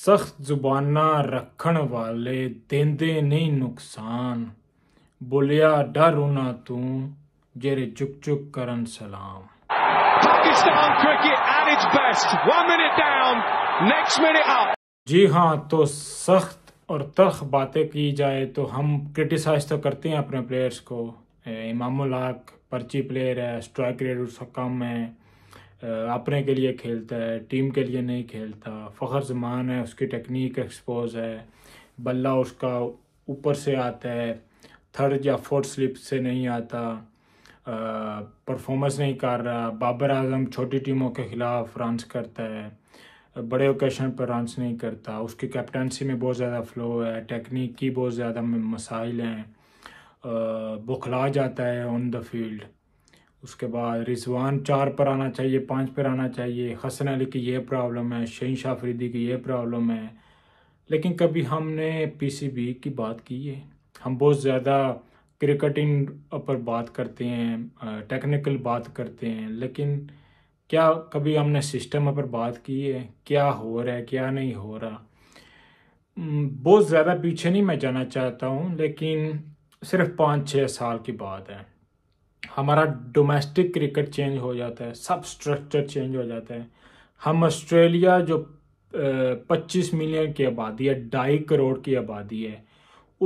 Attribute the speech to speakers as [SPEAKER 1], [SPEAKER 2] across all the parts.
[SPEAKER 1] सख्त जुबाना रखन वाले देंदे नहीं नुकसान बोलिया डर उना तू जेरे चुक चुक करन सलाम पाकिस्तान जी हाँ तो सख्त और तख बातें की जाए तो हम क्रिटिसाइज तो करते हैं अपने प्लेयर्स को इमाम पर्ची प्लेयर है स्ट्राइक रेट उसका कम है अपने के लिए खेलता है टीम के लिए नहीं खेलता फ़खर जमान है उसकी टेक्निक एक्सपोज है बल्ला उसका ऊपर से आता है थर्ड या फोर्थ स्लिप से नहीं आता परफॉर्मेंस नहीं कर रहा बाबर आजम छोटी टीमों के ख़िलाफ़ रानस करता है बड़े ओकेशन पर रानस नहीं करता उसकी कैप्टनसी में बहुत ज़्यादा फ्लो है टेक्निक की बहुत ज़्यादा मसाइल हैं बुखला जाता है ऑन द फील्ड उसके बाद रिजवान चार पर आना चाहिए पाँच पर आना चाहिए हसन अली की ये प्रॉब्लम है शहीन शाह फरीदी की ये प्रॉब्लम है लेकिन कभी हमने पीसीबी की बात की है हम बहुत ज़्यादा क्रिकेटिंग पर बात करते हैं टेक्निकल बात करते हैं लेकिन क्या कभी हमने सिस्टम पर बात की है क्या हो रहा है क्या नहीं हो रहा बहुत ज़्यादा पीछे नहीं मैं जाना चाहता हूँ लेकिन सिर्फ पाँच छः साल की बात है हमारा डोमेस्टिक क्रिकेट चेंज हो जाता है सब स्ट्रक्चर चेंज हो जाता है हम ऑस्ट्रेलिया जो पच्चीस मिलियन की आबादी है ढाई करोड़ की आबादी है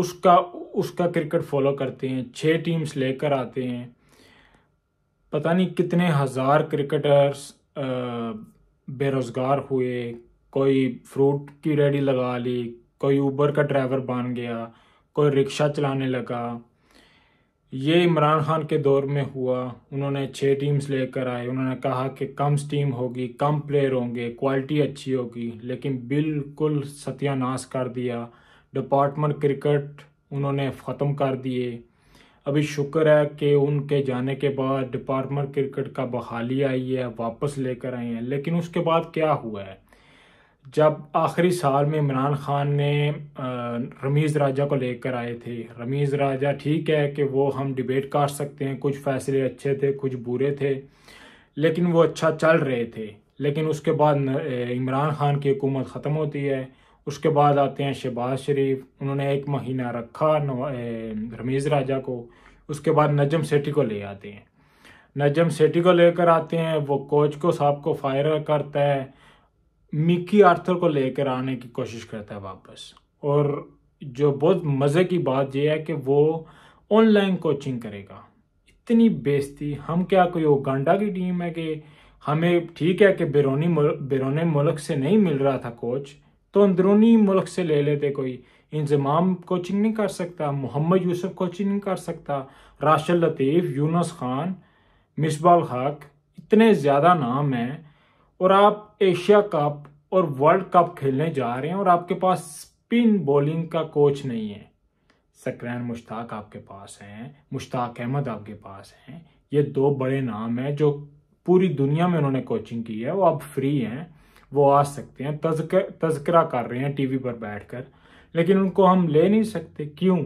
[SPEAKER 1] उसका उसका क्रिकेट फॉलो करते हैं छः टीम्स लेकर आते हैं पता नहीं कितने हज़ार क्रिकेटर्स बेरोज़गार हुए कोई फ्रूट की रेडी लगा ली कोई ऊबर का ड्राइवर बन गया कोई रिक्शा चलाने लगा ये इमरान खान के दौर में हुआ उन्होंने छः टीम्स लेकर आए उन्होंने कहा कि कम टीम होगी कम प्लेयर होंगे क्वालिटी अच्छी होगी लेकिन बिल्कुल सत्यानाश कर दिया डिपार्टमेंट क्रिकेट उन्होंने ख़त्म कर दिए अभी शुक्र है कि उनके जाने के बाद डिपार्टमेंट क्रिकेट का बहाली आई है वापस लेकर आए हैं लेकिन उसके बाद क्या हुआ है जब आखिरी साल में इमरान ख़ान ने रमीज़ राजा को लेकर आए थे रमीज़ राजा ठीक है कि वो हम डिबेट काट सकते हैं कुछ फ़ैसले अच्छे थे कुछ बुरे थे लेकिन वो अच्छा चल रहे थे लेकिन उसके बाद इमरान ख़ान की हुकूमत ख़त्म होती है उसके बाद आते हैं शहबाज शरीफ उन्होंने एक महीना रखा रमीज़ राजा को उसके बाद नजम सेठी को ले आते हैं नजम सेठी को लेकर आते हैं वो कोच को साहब को फायर करता है मिकी आर्थर को लेकर आने की कोशिश करता है वापस और जो बहुत मज़े की बात यह है कि वो ऑनलाइन कोचिंग करेगा इतनी बेस्ती हम क्या कोई उगांडा की टीम है कि हमें ठीक है कि बिरौनी बिरौने मुल्क से नहीं मिल रहा था कोच तो अंदरूनी मुल्क से ले लेते कोई इंजमाम कोचिंग नहीं कर सकता मोहम्मद यूसुफ कोचिंग नहीं कर सकता राशद लतीफ़ यूनस खान मिसबाल हक इतने ज़्यादा नाम हैं और आप एशिया कप और वर्ल्ड कप खेलने जा रहे हैं और आपके पास स्पिन बॉलिंग का कोच नहीं है सक्रैन मुश्ताक आपके पास हैं मुश्ताक अहमद आपके पास हैं ये दो बड़े नाम हैं जो पूरी दुनिया में उन्होंने कोचिंग की है वो अब फ्री हैं वो आ सकते हैं तस्कर तस्करा कर रहे हैं टीवी पर बैठकर लेकिन उनको हम ले नहीं सकते क्यों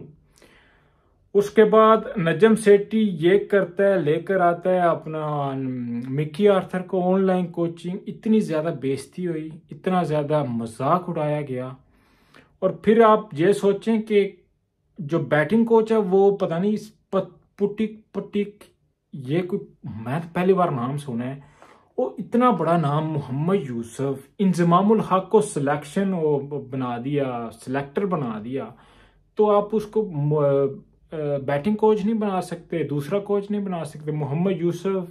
[SPEAKER 1] उसके बाद नजम सेट्टी ये करता है लेकर आता है अपना मिकी आर्थर को ऑनलाइन कोचिंग इतनी ज़्यादा बेइज्जती हुई इतना ज़्यादा मजाक उड़ाया गया और फिर आप ये सोचें कि जो बैटिंग कोच है वो पता नहीं इस पुटिक पुटिक ये कोई मैं तो पहली बार नाम सुना है वो इतना बड़ा नाम मोहम्मद यूसुफ इंजमामुल हक को सिलेक्शन बना दिया सिलेक्टर बना दिया तो आप उसको बैटिंग कोच नहीं बना सकते दूसरा कोच नहीं बना सकते मोहम्मद यूसुफ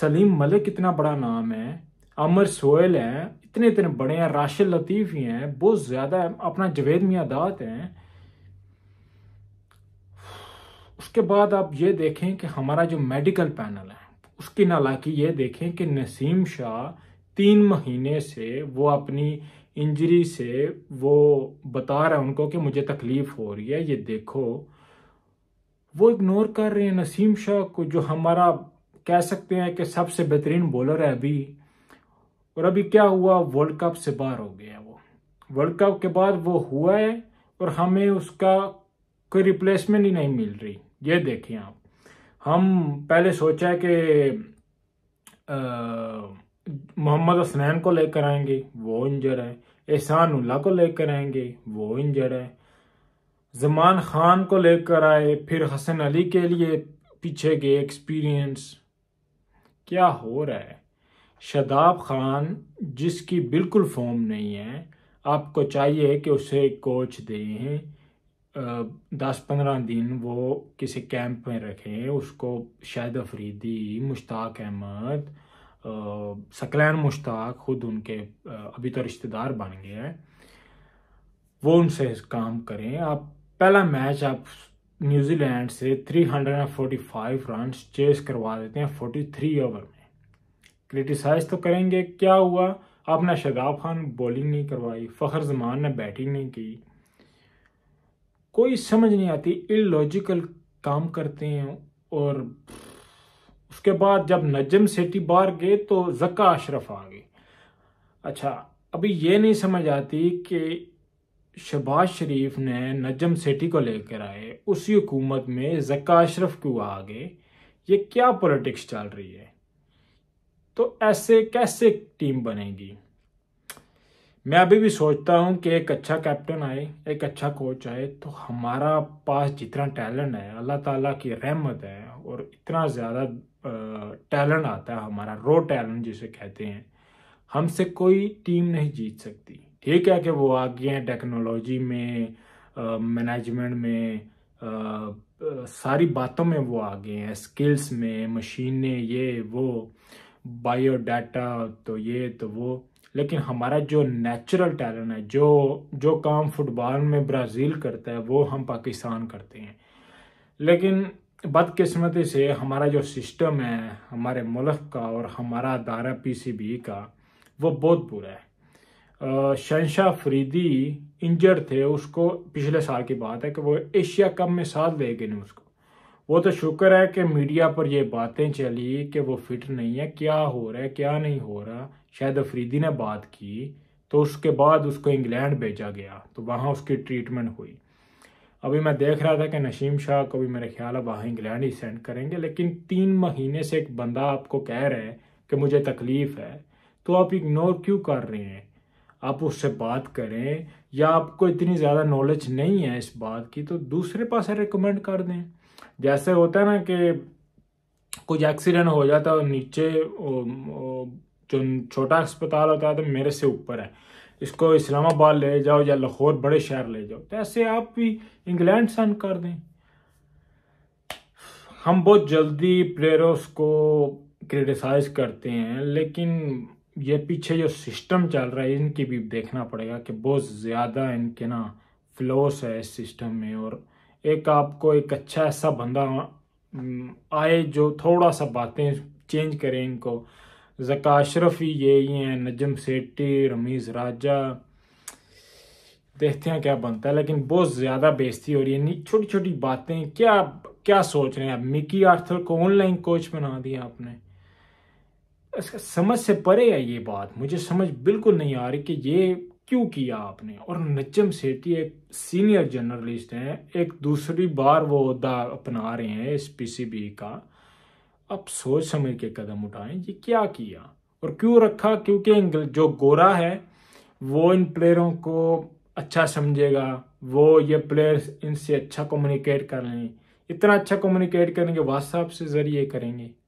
[SPEAKER 1] सलीम मलिक इतना बड़ा नाम है अमर सोहेल हैं इतने इतने बड़े हैं राशिद लतीफ़ ही हैं बहुत ज़्यादा अपना जवेद मियादात हैं उसके बाद आप ये देखें कि हमारा जो मेडिकल पैनल है उसकी नालाकी ये देखें कि नसीम शाह तीन महीने से वो अपनी इंजरी से वो बता रहा है उनको कि मुझे तकलीफ़ हो रही है ये देखो वो इग्नोर कर रहे हैं नसीम शाह को जो हमारा कह सकते हैं कि सबसे बेहतरीन बॉलर है अभी और अभी क्या हुआ वर्ल्ड कप से बाहर हो गया वो वर्ल्ड कप के बाद वो हुआ है और हमें उसका कोई रिप्लेसमेंट ही नहीं मिल रही ये देखें आप हम पहले सोचा है कि मोहम्मद हसनैन को लेकर आएंगे वो इंजर है एहसान उल्ला को लेकर आएंगे वो इंजर है जमान खान को लेकर आए फिर हसन अली के लिए पीछे गए एक्सपीरियंस क्या हो रहा है शदाब खान जिसकी बिल्कुल फॉर्म नहीं है आपको चाहिए कि उसे कोच दें दस पंद्रह दिन वो किसी कैंप में रखें उसको शाहिद अफरीदी मुश्ताक अहमद सकलैन मुश्ताक खुद उनके अभी तो रिश्तेदार बन गए हैं वो उनसे काम करें आप पहला मैच आप न्यूजीलैंड से 345 रन चेस करवा देते हैं 43 ओवर में क्रिटिसाइज तो करेंगे क्या हुआ आपने शदाब खान बॉलिंग नहीं करवाई फ़खर जमान ने बैटिंग नहीं की कोई समझ नहीं आती इलॉजिकल काम करते हैं और उसके बाद जब नजम सेटी बाहर गए तो जक्का अशरफ आ गए अच्छा अभी ये नहीं समझ आती कि शहबाज शरीफ ने नजम सेठी को लेकर आए उसी हुकूमत में जक्का अशरफ को आ गए ये क्या पॉलिटिक्स चल रही है तो ऐसे कैसे टीम बनेगी मैं अभी भी सोचता हूँ कि एक अच्छा कैप्टन आए एक अच्छा कोच आए तो हमारा पास जितना टैलेंट है अल्लाह ताला की रहमत है और इतना ज़्यादा टैलेंट आता है हमारा रो टैलेंट जिसे कहते हैं हमसे कोई टीम नहीं जीत सकती ये क्या कि वो आगे हैं टेक्नोलॉजी में मैनेजमेंट में आ, सारी बातों में वो आगे हैं स्किल्स में मशीनें ये वो बायोडाटा तो ये तो वो लेकिन हमारा जो नेचुरल टैलेंट है जो जो काम फुटबॉल में ब्राज़ील करता है वो हम पाकिस्तान करते हैं लेकिन बदकिस्मती से हमारा जो सिस्टम है हमारे मुल्क का और हमारा अदारा पीसीबी का वो बहुत बुरा है शहशाह फरीदी इंजर्ड थे उसको पिछले साल की बात है कि वो एशिया कप में साथ ले गए उसको वो तो शुक्र है कि मीडिया पर ये बातें चली कि वो फिट नहीं है क्या हो रहा है क्या नहीं हो रहा शायद अफरीदी ने बात की तो उसके बाद उसको इंग्लैंड भेजा गया तो वहाँ उसकी ट्रीटमेंट हुई अभी मैं देख रहा था कि नशीम शाह को भी मेरे ख्याल है वहाँ इंग्लैंड ही सेंड करेंगे लेकिन तीन महीने से एक बंदा आपको कह रहा है कि मुझे तकलीफ़ है तो आप इग्नोर क्यों कर रहे हैं आप उससे बात करें या आपको इतनी ज़्यादा नॉलेज नहीं है इस बात की तो दूसरे पास रिकमेंड कर दें जैसे होता है ना कि कुछ एक्सीडेंट हो जाता है और नीचे जो छोटा अस्पताल होता है तो मेरे से ऊपर है इसको इस्लामाबाद ले जाओ या लाहौर बड़े शहर ले जाओ तो ऐसे आप भी इंग्लैंड सेंड कर दें हम बहुत जल्दी प्लेयरों को क्रिटिसाइज करते हैं लेकिन ये पीछे जो सिस्टम चल रहा है इनकी भी देखना पड़ेगा कि बहुत ज़्यादा इनके ना फ्लोस है इस सिस्टम में और एक आपको एक अच्छा ऐसा बंदा आए जो थोड़ा सा बातें चेंज करें इनको जका अशरफ ही यही हैं नजम सेट्टी रमीज़ राजा देखते हैं क्या बनता है लेकिन बहुत ज़्यादा बेजती हो रही है छोटी छोटी बातें क्या क्या सोच रहे हैं आप मिकी आर्थर को ऑनलाइन कोच बना दिया आपने समझ से परे है ये बात मुझे समझ बिल्कुल नहीं आ रही कि ये क्यों किया आपने और नचम सेठी एक सीनियर जर्नलिस्ट हैं एक दूसरी बार वो अहदा अपना रहे हैं इस पीसीबी का अब सोच समझ के कदम उठाएं ये क्या किया और क्यों रखा क्योंकि जो गोरा है वो इन प्लेयरों को अच्छा समझेगा वो ये प्लेयर इनसे अच्छा कम्युनिकेट कर लें इतना अच्छा कम्युनिकेट करेंगे व्हाट्सएप से ज़रिए करेंगे